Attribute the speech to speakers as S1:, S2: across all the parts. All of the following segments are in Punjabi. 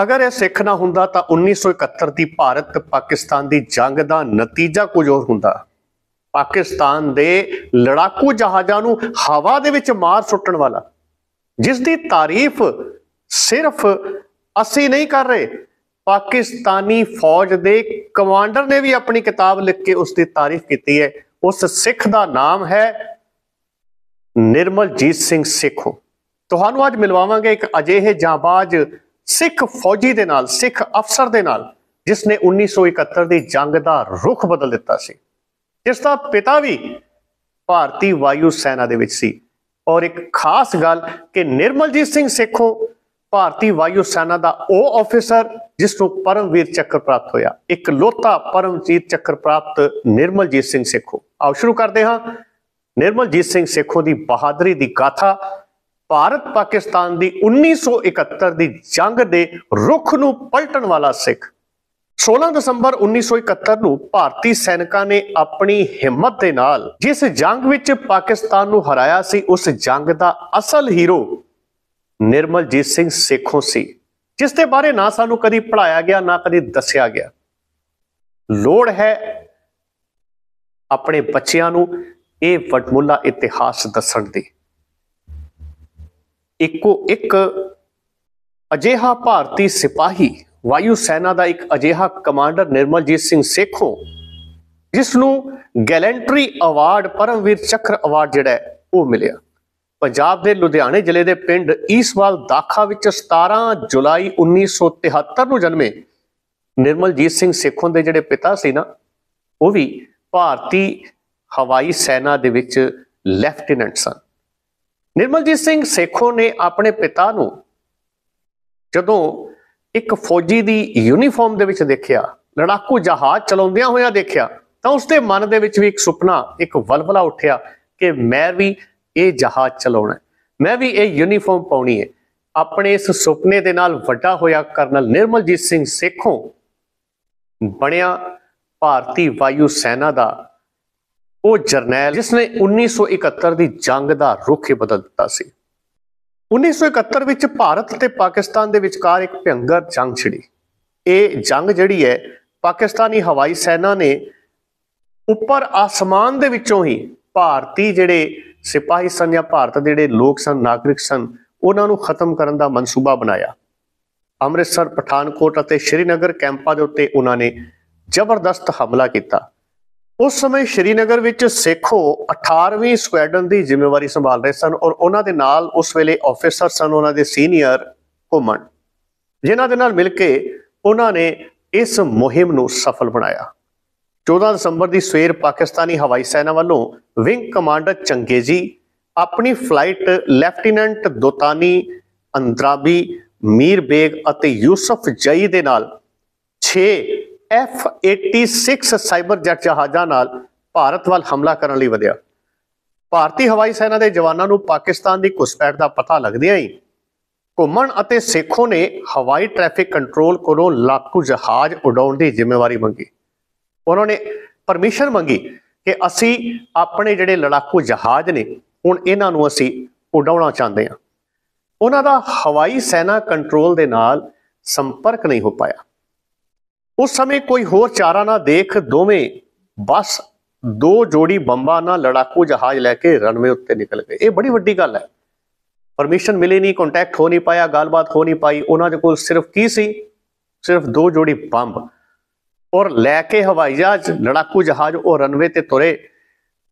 S1: ਅਗਰ ਇਹ ਸਿੱਖ ਨਾ ਹੁੰਦਾ ਤਾਂ 1971 ਦੀ ਭਾਰਤ ਪਾਕਿਸਤਾਨ ਦੀ ਜੰਗ ਦਾ ਨਤੀਜਾ ਕੁਝ ਹੋਰ ਹੁੰਦਾ ਪਾਕਿਸਤਾਨ ਦੇ ਲੜਾਕੂ ਜਹਾਜ਼ਾਂ ਨੂੰ ਹਵਾ ਦੇ ਵਿੱਚ ਮਾਰ ਸੁੱਟਣ ਵਾਲਾ ਜਿਸ ਦੀ ਤਾਰੀਫ ਸਿਰਫ ਅਸੀਂ ਨਹੀਂ ਕਰ ਰਹੇ ਪਾਕਿਸਤਾਨੀ ਫੌਜ ਦੇ ਕਮਾਂਡਰ ਨੇ ਵੀ ਆਪਣੀ ਕਿਤਾਬ ਲਿਖ ਕੇ ਉਸ ਦੀ ਤਾਰੀਫ ਕੀਤੀ ਹੈ ਉਸ ਸਿੱਖ ਦਾ ਨਾਮ ਹੈ ਨਿਰਮਲਜੀਤ ਸਿੰਘ ਸਿੱਖੋ ਤੁਹਾਨੂੰ ਅੱਜ ਮਿਲਵਾਵਾਂਗੇ ਇੱਕ ਅਜਿਹੇ ਜਾਂਬਾਜ਼ ਸਿੱਖ ਫੌਜੀ ਦੇ ਨਾਲ ਸਿੱਖ ਅਫਸਰ ਦੇ ਨਾਲ ਜਿਸ ਨੇ 1971 ਦੀ ਜੰਗ ਦਾ ਰੁਖ ਬਦਲ ਦਿੱਤਾ ਸੀ ਜਿਸ ਦਾ ਪਿਤਾ ਵੀ ਭਾਰਤੀ ਵਾਯੂ ਸੈਨਾ ਦੇ ਵਿੱਚ ਸੀ ਔਰ ਇੱਕ ਖਾਸ ਗੱਲ ਕਿ ਨਿਰਮਲਜੀਤ ਸਿੰਘ ਸੇਖੋ ਭਾਰਤੀ ਵਾਯੂ ਸੈਨਾ ਦਾ ਉਹ ਅਫਸਰ ਜਿਸ ਨੂੰ ਪਰਮਵੀਰ ਚੱਕਰ ਪ੍ਰਾਪਤ ਹੋਇਆ ਇੱਕ ਲੋਤਾ ਪਰਮਜੀਤ ਚੱਕਰ ਪ੍ਰਾਪਤ ਨਿਰਮਲਜੀਤ ਸਿੰਘ ਸੇਖੋ ਆਓ ਸ਼ੁਰੂ ਕਰਦੇ ਹਾਂ ਨਿਰਮਲਜੀਤ ਸਿੰਘ ਸੇਖੋ ਦੀ ਬਹਾਦਰੀ ਦੀ ਗਾਥਾ ਭਾਰਤ ਪਾਕਿਸਤਾਨ ਦੀ 1971 ਦੀ ਜੰਗ ਦੇ ਰੁਖ ਨੂੰ ਪਲਟਣ ਵਾਲਾ ਸਿੱਖ 16 ਦਸੰਬਰ 1971 ਨੂੰ ਭਾਰਤੀ ਸੈਨਿਕਾਂ ਨੇ ਆਪਣੀ ਹਿੰਮਤ ਦੇ ਨਾਲ ਜਿਸ ਜੰਗ ਵਿੱਚ ਪਾਕਿਸਤਾਨ ਨੂੰ ਹਰਾਇਆ ਸੀ ਉਸ ਜੰਗ ਦਾ ਅਸਲ ਹੀਰੋ ਨਿਰਮਲਜੀਤ ਸਿੰਘ ਸੇਖੋਂ ਸੀ ਜਿਸ ਦੇ ਬਾਰੇ ਨਾ ਸਾਨੂੰ ਕਦੀ ਪੜਾਇਆ ਗਿਆ ਨਾ ਕਦੀ ਦੱਸਿਆ ਗਿਆ ਲੋੜ ਹੈ ਆਪਣੇ ਬੱਚਿਆਂ ਨੂੰ ਇਹ ਵਟਮੁੱਲਾ ਇਤਿਹਾਸ ਦੱਸਣ ਦੀ ਇੱਕੋ ਇੱਕ ਅਜੇਹਾ ਭਾਰਤੀ ਸਿਪਾਹੀ ਵਾਯੂ ਸੈਨਾ ਦਾ ਇੱਕ ਅਜੇਹਾ ਕਮਾਂਡਰ ਨਿਰਮਲਜੀਤ ਸਿੰਘ ਸੇਖੋਂ ਜਿਸ ਨੂੰ ਗੈਲੈਂਟਰੀ ਅਵਾਰਡ ਪਰਮਵੀਰ ਚੱਕਰ ਅਵਾਰਡ ਜਿਹੜਾ ਉਹ ਮਿਲਿਆ ਪੰਜਾਬ ਦੇ ਲੁਧਿਆਣੇ ਜ਼ਿਲ੍ਹੇ ਦੇ ਪਿੰਡ ਈਸਵਾਲ ਦਾਖਾ ਵਿੱਚ 17 ਜੁਲਾਈ 1973 ਨੂੰ ਜਨਮੇ ਨਿਰਮਲਜੀਤ ਸਿੰਘ ਸੇਖੋਂ ਦੇ ਜਿਹੜੇ ਪਿਤਾ ਸੀ ਨਾ ਉਹ ਵੀ ਭਾਰਤੀ ਹਵਾਈ ਸੈਨਾ ਦੇ ਵਿੱਚ ਲੈਫਟੀਨੈਂਟ ਸਨ ਨਿਰਮਲਜੀਤ ਸਿੰਘ ਸੇਖੋ ਨੇ ਆਪਣੇ ਪਿਤਾ ਨੂੰ ਜਦੋਂ ਇੱਕ ਫੌਜੀ ਦੀ ਯੂਨੀਫਾਰਮ ਦੇ ਵਿੱਚ ਦੇਖਿਆ ਲੜਾਕੂ ਜਹਾਜ਼ ਚਲਾਉਂਦਿਆਂ ਹੋਇਆ ਦੇਖਿਆ ਤਾਂ ਉਸਦੇ ਮਨ ਦੇ ਵਿੱਚ ਵੀ ਇੱਕ ਸੁਪਨਾ ਇੱਕ ਵਲਵਲਾ ਉੱਠਿਆ ਕਿ ਮੈਂ ਵੀ ਇਹ ਜਹਾਜ਼ ਚਲਾਉਣਾ ਮੈਂ ਵੀ ਇਹ ਯੂਨੀਫਾਰਮ ਪਾਉਣੀ ਹੈ ਆਪਣੇ ਇਸ ਸੁਪਨੇ ਦੇ ਨਾਲ ਵੱਡਾ ਹੋਇਆ ਕਰਨਲ ਨਿਰਮਲਜੀਤ ਸਿੰਘ ਸੇਖੋਂ ਬਣਿਆ ਭਾਰਤੀ ਵਾਯੂ ਸੈਨਾ ਦਾ ਉਹ ਜਰਨੈਲ ਜਿਸ ਨੇ 1971 ਦੀ ਜੰਗ ਦਾ ਰੁਖ ਹੀ ਬਦਲ ਦਿੱਤਾ ਸੀ 1971 ਵਿੱਚ ਭਾਰਤ ਤੇ ਪਾਕਿਸਤਾਨ ਦੇ ਵਿਚਕਾਰ ਇੱਕ ਭਿਆਨਕ ਜੰਗ ਛਿੜੀ ਇਹ ਜੰਗ ਜਿਹੜੀ ਹੈ ਪਾਕਿਸਤਾਨੀ ਹਵਾਈ ਸੈਨਾ ਨੇ ਉੱਪਰ ਆਸਮਾਨ ਦੇ ਵਿੱਚੋਂ ਹੀ ਭਾਰਤੀ ਜਿਹੜੇ ਸਿਪਾਹੀ ਸਨ ਜਾਂ ਭਾਰਤ ਦੇ ਜਿਹੜੇ ਲੋਕ ਸਨ ਨਾਗਰਿਕ ਸਨ ਉਹਨਾਂ ਨੂੰ ਖਤਮ ਕਰਨ ਦਾ ਮਨਸੂਬਾ ਬਣਾਇਆ ਅੰਮ੍ਰਿਤਸਰ ਪਠਾਨਕੋਟ ਅਤੇ ਸ਼੍ਰੀਨਗਰ ਕੈਂਪਾਂ ਦੇ ਉੱਤੇ ਉਹਨਾਂ ਨੇ ਜ਼ਬਰਦਸਤ ਹਮਲਾ ਕੀਤਾ ਉਸ ਸਮੇਂ ਸ਼੍ਰੀਨਗਰ ਵਿੱਚ ਸੇਖੋ 18ਵੀਂ ਸਕੁਐਡਨ ਦੀ ਜ਼ਿੰਮੇਵਾਰੀ ਸੰਭਾਲ ਰਹੇ ਸਨ ਔਰ ਉਹਨਾਂ ਦੇ ਨਾਲ ਉਸ ਵੇਲੇ ਆਫੀਸਰ ਸਨ ਉਹਨਾਂ ਦੇ ਸੀਨੀਅਰ ਹੁਮਨ ਜਿਨ੍ਹਾਂ ਦੇ ਨਾਲ ਮਿਲ ਕੇ ਉਹਨਾਂ ਨੇ ਇਸ ਮੁਹਿੰਮ ਨੂੰ ਸਫਲ ਬਣਾਇਆ 14 ਦਸੰਬਰ ਦੀ ਸਵੇਰ ਪਾਕਿਸਤਾਨੀ ਹਵਾਈ ਸੈਨਾ ਵੱਲੋਂ ਵਿੰਗ ਕਮਾਂਡਰ ਚੰਗੇਜੀ ਆਪਣੀ ਫਲਾਈਟ ਲੈਫਟੀਨੈਂਟ ਦੋਤਾਨੀ ਅੰਦਰਾਬੀ ਮੀਰ ਬੇਗ ਅਤੇ ਯੂਸਫ ਜਈ ਦੇ ਨਾਲ 6 F86 ਸਾਈਬਰ ਜੈਟ ਜਹਾਜ਼ਾਂ ਨਾਲ ਭਾਰਤ ਵੱਲ ਹਮਲਾ ਕਰਨ ਲਈ ਵਧਿਆ ਭਾਰਤੀ ਹਵਾਈ ਸੈਨਾ ਦੇ ਜਵਾਨਾਂ ਨੂੰ ਪਾਕਿਸਤਾਨ ਦੀ ਘੁਸਪੈਠ ਦਾ ਪਤਾ ਲੱਗਦਿਆਂ ਹੀ ਘੁੰਮਣ ਅਤੇ ਸੇਖੋ ਨੇ ਹਵਾਈ ਟ੍ਰੈਫਿਕ ਕੰਟਰੋਲ ਕੋਲੋਂ ਲਾਕੂ ਜਹਾਜ਼ ਉਡਾਉਣ ਦੀ ਜ਼ਿੰਮੇਵਾਰੀ ਮੰਗੀ ਉਹਨਾਂ ਨੇ ਪਰਮਿਸ਼ਨ ਮੰਗੀ ਕਿ ਅਸੀਂ ਆਪਣੇ ਜਿਹੜੇ ਲੜਾਕੂ ਜਹਾਜ਼ ਨੇ ਹੁਣ ਇਹਨਾਂ ਨੂੰ ਅਸੀਂ ਉਡਾਉਣਾ ਚਾਹੁੰਦੇ ਹਾਂ ਉਹਨਾਂ ਦਾ ਹਵਾਈ ਸੈਨਾ ਕੰਟਰੋਲ ਦੇ ਨਾਲ ਸੰਪਰਕ ਨਹੀਂ ਹੋ ਪਾਇਆ ਉਸ ਸਮੇਂ ਕੋਈ ਹੋਰ ਚਾਰਾ ਨਾ ਦੇਖ ਦੋਵੇਂ ਬਸ ਦੋ ਜੋੜੀ ਬੰਬਾਂ ਨਾਲ ਲੜਾਕੂ ਜਹਾਜ਼ ਲੈ ਕੇ ਰਨਵੇ ਉੱਤੇ ਨਿਕਲ ਗਏ ਇਹ ਬੜੀ ਵੱਡੀ ਗੱਲ ਹੈ ਪਰਮਿਸ਼ਨ ਮਿਲੇ ਨਹੀਂ ਕੰਟੈਕਟ ਹੋ ਨਹੀਂ ਪਾਇਆ ਗੱਲਬਾਤ ਹੋ ਨਹੀਂ ਪਾਈ ਉਹਨਾਂ ਦੇ ਕੋਲ ਸਿਰਫ ਕੀ ਸੀ ਸਿਰਫ ਦੋ ਜੋੜੀ ਬੰਬ ਔਰ ਲੈ ਕੇ ਹਵਾਈ ਜਹਾਜ਼ ਲੜਾਕੂ ਜਹਾਜ਼ ਉਹ ਰਨਵੇ ਤੇ ਤੁਰੇ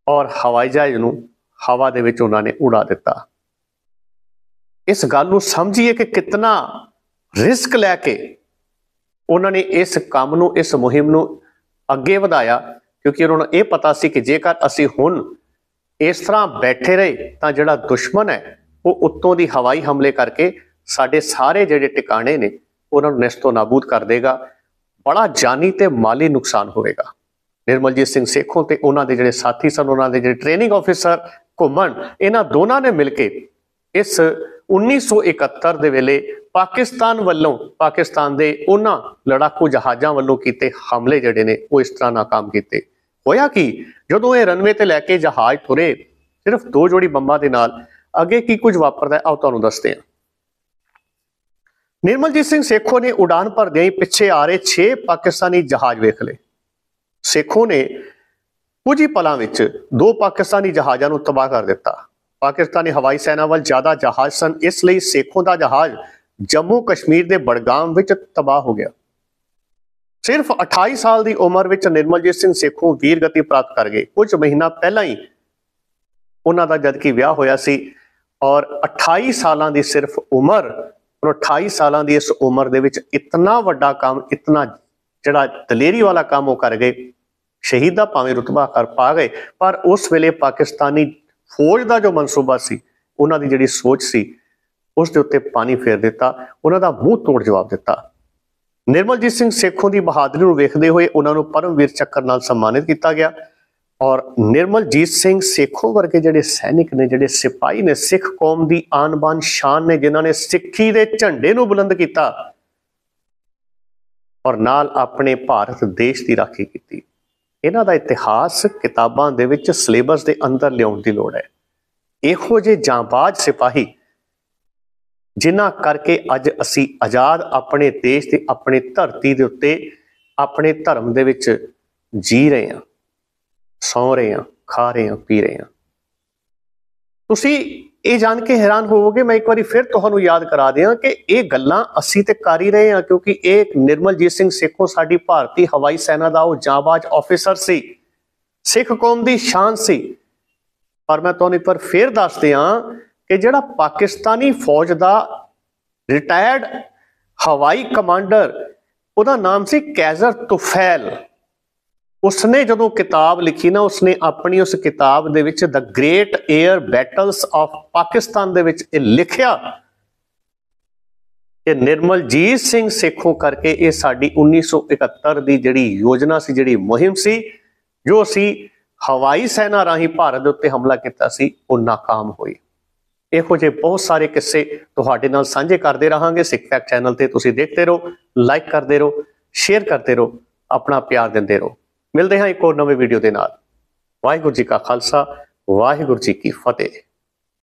S1: ਔਰ ਹਵਾਈ ਜਹਾਜ਼ ਨੂੰ ਹਵਾ ਦੇ ਵਿੱਚ ਉਹਨਾਂ ਨੇ ਉਡਾ ਦਿੱਤਾ ਇਸ ਗੱਲ ਨੂੰ ਸਮਝੀਏ ਕਿ ਕਿੰਨਾ ਰਿਸਕ ਲੈ ਕੇ ਉਹਨਾਂ ਨੇ ਇਸ ਕੰਮ ਨੂੰ ਇਸ ਮੁਹਿੰਮ ਨੂੰ ਅੱਗੇ ਵਧਾਇਆ ਕਿਉਂਕਿ ਉਹਨਾਂ ਨੂੰ ਇਹ ਪਤਾ ਸੀ ਕਿ ਜੇਕਰ ਅਸੀਂ ਹੁਣ ਇਸ ਤਰ੍ਹਾਂ ਬੈਠੇ ਰਹੇ ਤਾਂ ਜਿਹੜਾ ਦੁਸ਼ਮਣ ਹੈ ਉਹ ਉੱਤੋਂ ਦੀ ਹਵਾਈ ਹਮਲੇ ਕਰਕੇ ਸਾਡੇ ਸਾਰੇ ਜਿਹੜੇ ਟਿਕਾਣੇ ਨੇ ਉਹਨਾਂ ਨੂੰ ਨਸ਼ਟੋ ਨਾਬੂਦ ਕਰ ਦੇਗਾ ਬੜਾ ਜਾਨੀ ਤੇ ਮਾਲੀ ਨੁਕਸਾਨ ਹੋਵੇਗਾ ਨਿਰਮਲਜੀਤ ਸਿੰਘ ਸੇਖੋਂ ਤੇ ਉਹਨਾਂ ਦੇ ਜਿਹੜੇ ਸਾਥੀ ਸਨ ਉਹਨਾਂ ਦੇ ਜਿਹੜੇ ਟ੍ਰੇਨਿੰਗ ਆਫੀਸਰ ਘੁੰਮਣ ਇਹਨਾਂ ਦੋਨਾਂ ਨੇ ਮਿਲ ਕੇ ਇਸ 1971 ਦੇ ਵੇਲੇ ਪਾਕਿਸਤਾਨ ਵੱਲੋਂ ਪਾਕਿਸਤਾਨ ਦੇ ਉਹਨਾਂ ਲੜਾਕੂ ਜਹਾਜ਼ਾਂ ਵੱਲੋਂ ਕੀਤੇ ਹਮਲੇ ਜਿਹੜੇ ਨੇ ਉਹ ਇਸ ਤਰ੍ਹਾਂ ناکਾਮ ਕੀਤੇ ਹੋਇਆ ਕਿ ਜਦੋਂ ਇਹ ਰਨਵੇ ਤੇ ਲੈ ਕੇ ਜਹਾਜ਼ ਤੁਰੇ ਸਿਰਫ ਦੋ ਜੋੜੀ ਬੰਬਾਂ ਦੇ ਨਾਲ ਅੱਗੇ ਕੀ ਕੁਝ ਵਾਪਰਦਾ ਆਉ ਤੁਹਾਨੂੰ ਦੱਸਦੇ ਹਾਂ ਨਿਰਮਲਜੀਤ ਸਿੰਘ ਸੇਖੋ ਨੇ ਉਡਾਨ ਪਰ ਹੀ ਪਿੱਛੇ ਆ ਰਹੇ 6 ਪਾਕਿਸਤਾਨੀ ਜਹਾਜ਼ ਵੇਖ ਲਏ ਸੇਖੋ ਨੇ ਕੁਝ ਹੀ ਪਲਾਂ ਵਿੱਚ ਦੋ ਪਾਕਿਸਤਾਨੀ ਜਹਾਜ਼ਾਂ ਨੂੰ ਤਬਾਹ ਕਰ ਦਿੱਤਾ ਪਾਕਿਸਤਾਨੀ ਹਵਾਈ ਸੈਨਾ ਵੱਲ ਜ਼ਿਆਦਾ ਜਹਾਜ਼ ਸਨ ਇਸ ਲਈ ਸੇਖੋ ਦਾ ਜਹਾਜ਼ ਜੰਮੂ ਕਸ਼ਮੀਰ ਦੇ ਬੜਗਾਮ ਵਿੱਚ ਤਬਾਹ ਹੋ ਗਿਆ ਸਿਰਫ 28 ਸਾਲ ਦੀ ਉਮਰ ਵਿੱਚ ਨਿਰਮਲਜੀਤ ਸਿੰਘ ਸੇਖੋਂ ਵੀਰਗਤੀ ਪ੍ਰਾਪਤ ਕਰ ਗਏ ਕੁਝ ਮਹੀਨਾ ਪਹਿਲਾਂ ਹੀ ਉਹਨਾਂ ਦਾ ਜਦ ਕਿ ਵਿਆਹ ਹੋਇਆ ਸੀ ਔਰ 28 ਸਾਲਾਂ ਦੀ ਸਿਰਫ ਉਮਰ ਔਰ 28 ਸਾਲਾਂ ਦੀ ਇਸ ਉਮਰ ਦੇ ਵਿੱਚ ਇਤਨਾ ਵੱਡਾ ਕੰਮ ਇਤਨਾ ਜਿਹੜਾ ਦਲੇਰੀ ਵਾਲਾ ਕੰਮ ਉਹ ਕਰ ਗਏ ਸ਼ਹੀਦ ਦਾ ਭਾਵੇਂ ਰਤਬਾ ਕਰ ਪਾ ਗਏ ਪਰ ਉਸ ਵੇਲੇ ਪਾਕਿਸਤਾਨੀ ਫੌਜ ਦਾ ਜੋ ਮਨਸੂਬਾ ਸੀ ਉਹਨਾਂ ਦੀ ਜਿਹੜੀ ਸੋਚ ਸੀ ਉਸ ਦੇ ਉੱਤੇ ਪਾਣੀ ਫੇਰ ਦਿੱਤਾ ਉਹਨਾਂ ਦਾ ਮੂੰਹ ਤੋੜ ਜਵਾਬ ਦਿੱਤਾ ਨਿਰਮਲਜੀਤ ਸਿੰਘ ਸੇਖੋਂ ਦੀ ਬਹਾਦਰੀ ਨੂੰ ਵੇਖਦੇ ਹੋਏ ਉਹਨਾਂ ਨੂੰ ਪਰਮਵੀਰ ਚੱਕਰ ਨਾਲ ਸਨਮਾਨਿਤ ਕੀਤਾ ਗਿਆ ਔਰ ਨਿਰਮਲਜੀਤ ਸਿੰਘ ਸੇਖੋਂ ਵਰਗੇ ਜਿਹੜੇ ਸੈਨਿਕ ਨੇ ਜਿਹੜੇ ਸਿਪਾਹੀ ਨੇ ਸਿੱਖ ਕੌਮ ਦੀ ਆਨਬਾਨ ਸ਼ਾਨ ਨੇ ਜਿਨ੍ਹਾਂ ਨੇ ਸਿੱਖੀ ਦੇ ਝੰਡੇ ਨੂੰ ਬੁਲੰਦ ਕੀਤਾ ਔਰ ਨਾਲ ਆਪਣੇ ਭਾਰਤ ਦੇਸ਼ ਦੀ ਰਾਖੀ ਕੀਤੀ ਇਹਨਾਂ ਦਾ ਇਤਿਹਾਸ ਕਿਤਾਬਾਂ ਦੇ ਵਿੱਚ ਸਿਲੇਬਸ ਦੇ ਅੰਦਰ ਲਿਆਉਣ ਦੀ ਲੋੜ ਹੈ ਇਹੋ ਜਿਹੇ ਜਾਂਬਾਜ਼ ਸਿਪਾਹੀ ਜਿਨ੍ਹਾਂ ਕਰਕੇ ਅੱਜ ਅਸੀਂ ਆਜ਼ਾਦ ਆਪਣੇ ਦੇਸ਼ ਤੇ ਆਪਣੇ ਧਰਤੀ ਦੇ ਉੱਤੇ ਆਪਣੇ ਧਰਮ ਦੇ ਵਿੱਚ ਜੀ ਰਹੇ ਹਾਂ ਸੌ ਰਹੇ ਹਾਂ ਖਾ ਰਹੇ ਹਾਂ ਪੀ ਰਹੇ ਹਾਂ ਤੁਸੀਂ ਇਹ ਜਾਣ ਕੇ ਹੈਰਾਨ ਹੋਵੋਗੇ ਮੈਂ ਇੱਕ ਵਾਰੀ ਫਿਰ ਤੁਹਾਨੂੰ ਯਾਦ ਕਰਾ ਦਿਆਂ ਕਿ ਇਹ ਗੱਲਾਂ ਅਸੀਂ ਤੇ ਕਰ ਹੀ ਰਹੇ ਹਾਂ ਕਿਉਂਕਿ ਇਹ ਨਿਰਮਲਜੀਤ ਸਿੰਘ ਸੇਖੋਂ ਸਾਡੀ ਭਾਰਤੀ ਹਵਾਈ ਸੈਨਾ ਦਾ ਉਹ ਜਾਂਬਾਜ਼ ਆਫੀਸਰ ਸੀ ਸਿੱਖ ਕੌਮ ਦੀ ਸ਼ਾਨ ਸੀ ਪਰ ਮੈਂ ਤੁਹਾਨੂੰ ਇੱਕ ਵਾਰ ਫਿਰ ਦੱਸਦੇ ਹਾਂ ਕਿ ਜਿਹੜਾ ਪਾਕਿਸਤਾਨੀ ਫੌਜ ਦਾ ਰਿਟਾਇਰਡ ਹਵਾਈ ਕਮਾਂਡਰ ਉਹਦਾ ਨਾਮ ਸੀ ਕੈਜ਼ਰ ਤੁਫੈਲ ਉਸਨੇ ਜਦੋਂ ਕਿਤਾਬ ਲਿਖੀ ਨਾ ਉਸਨੇ ਆਪਣੀ ਉਸ ਕਿਤਾਬ ਦੇ ਵਿੱਚ the great air battles of Pakistan ਦੇ ਵਿੱਚ ਇਹ ਲਿਖਿਆ ਕਿ ਨਿਰਮਲਜੀਤ ਸਿੰਘ ਸੇਖੋਂ ਕਰਕੇ ਇਹ ਸਾਡੀ 1971 ਦੀ ਜਿਹੜੀ ਯੋਜਨਾ ਸੀ ਜਿਹੜੀ ਮੁਹਿੰਮ ਸੀ ਜੋ ਸੀ ਹਵਾਈ ਸੈਨਾ ਰਾਹੀਂ ਭਾਰਤ ਦੇ ਉੱਤੇ ਹਮਲਾ ਕੀਤਾ ਸੀ ਉਹ ناکਾਮ ਹੋਈ ਇਹੋ ਜਿਹੇ ਬਹੁਤ ਸਾਰੇ ਕਿੱਸੇ ਤੁਹਾਡੇ ਨਾਲ ਸਾਂਝੇ ਕਰਦੇ ਰਹਾਂਗੇ ਸਿੱਖ ਫੈਕਟ ਚੈਨਲ ਤੇ ਤੁਸੀਂ ਦੇਖਦੇ ਰਹੋ ਲਾਈਕ ਕਰਦੇ ਰਹੋ ਸ਼ੇਅਰ ਕਰਦੇ ਰਹੋ ਆਪਣਾ ਪਿਆਰ ਦਿੰਦੇ ਰਹੋ ਮਿਲਦੇ ਹਾਂ ਇੱਕ ਹੋਰ ਨਵੇਂ ਵੀਡੀਓ ਦੇ ਨਾਲ ਵਾਹਿਗੁਰੂ ਜੀ ਕਾ ਖਾਲਸਾ ਵਾਹਿਗੁਰੂ ਜੀ ਕੀ ਫਤਿਹ